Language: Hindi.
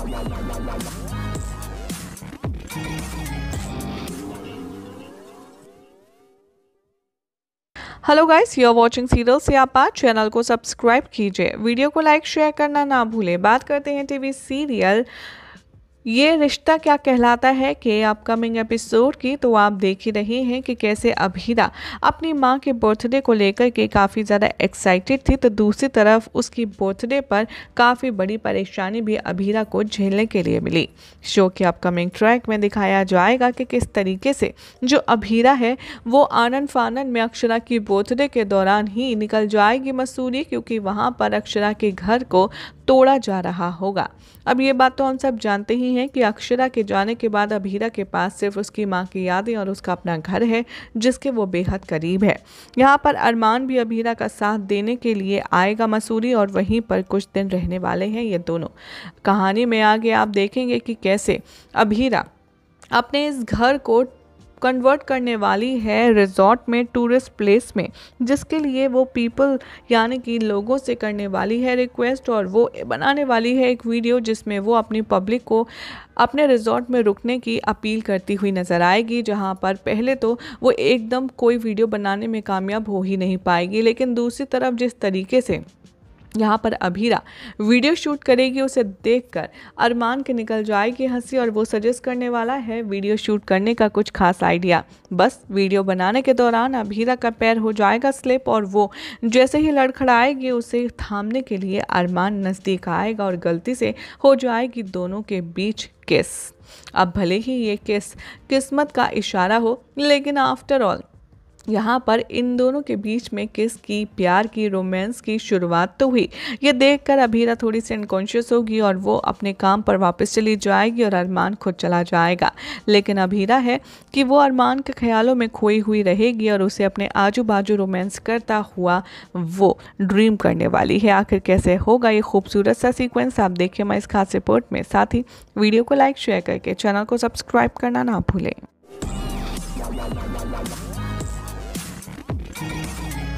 Hello guys you are watching serial से आप आज चैनल को सब्सक्राइब कीजिए वीडियो को लाइक शेयर करना ना भूलें बात करते हैं टीवी सीरियल ये रिश्ता क्या कहलाता है कि अपकमिंग एपिसोड की तो आप देख ही रहे हैं कि कैसे अभीरा अपनी माँ के बर्थडे को लेकर के काफ़ी ज़्यादा एक्साइटेड थी तो दूसरी तरफ उसकी बर्थडे पर काफ़ी बड़ी परेशानी भी अभीरा को झेलने के लिए मिली शो के अपकमिंग ट्रैक में दिखाया जाएगा कि किस तरीके से जो अभीरा है वो आनंद फानंद में अक्षरा की बर्थडे के दौरान ही निकल जाएगी मसूरी क्योंकि वहाँ पर अक्षरा के घर को तोड़ा जा रहा होगा अब ये बात तो हम सब जानते ही है कि अक्षरा के जाने के बाद अभीरा के पास सिर्फ उसकी माँ की यादें और उसका अपना घर है जिसके वो बेहद करीब है यहाँ पर अरमान भी अभीरा का साथ देने के लिए आएगा मसूरी और वहीं पर कुछ दिन रहने वाले हैं ये दोनों कहानी में आगे आप देखेंगे कि कैसे अभीरा अपने इस घर को कन्वर्ट करने वाली है रिजॉर्ट में टूरिस्ट प्लेस में जिसके लिए वो पीपल यानी कि लोगों से करने वाली है रिक्वेस्ट और वो बनाने वाली है एक वीडियो जिसमें वो अपनी पब्लिक को अपने रिजॉर्ट में रुकने की अपील करती हुई नज़र आएगी जहां पर पहले तो वो एकदम कोई वीडियो बनाने में कामयाब हो ही नहीं पाएगी लेकिन दूसरी तरफ जिस तरीके से यहाँ पर अभीरा वीडियो शूट करेगी उसे देखकर अरमान के निकल जाएगी हंसी और वो सजेस्ट करने वाला है वीडियो शूट करने का कुछ खास आइडिया बस वीडियो बनाने के दौरान अभीरा का पैर हो जाएगा स्लिप और वो जैसे ही लड़खड़ाएगी उसे थामने के लिए अरमान नज़दीक आएगा और गलती से हो जाएगी दोनों के बीच किस अब भले ही ये किस किस्मत का इशारा हो लेकिन आफ्टर ऑल यहाँ पर इन दोनों के बीच में किस की प्यार की रोमांस की शुरुआत तो हुई ये देखकर अभीरा थोड़ी सी अनकॉन्शियस होगी और वो अपने काम पर वापस चली जाएगी और अरमान खुद चला जाएगा लेकिन अभीरा है कि वो अरमान के ख्यालों में खोई हुई रहेगी और उसे अपने आजू बाजू रोमांस करता हुआ वो ड्रीम करने वाली है आखिर कैसे होगा ये खूबसूरत सा सीक्वेंस आप देखिए मैं इस खास रिपोर्ट में साथ ही वीडियो को लाइक शेयर करके चैनल को सब्सक्राइब करना ना भूलें Thank you.